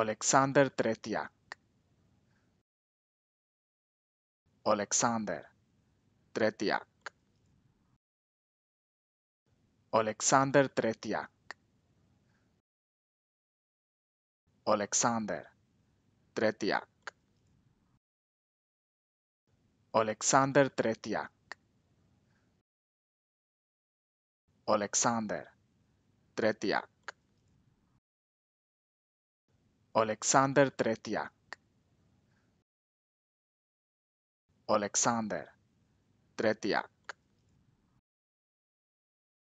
Alexander Tretiak. Alexander Tretiak. Alexander Tretiak. Alexander Tretiak. Alexander Tretiak. Alexander Tretiak. Alexander Tretiak. Alexander Tretiak.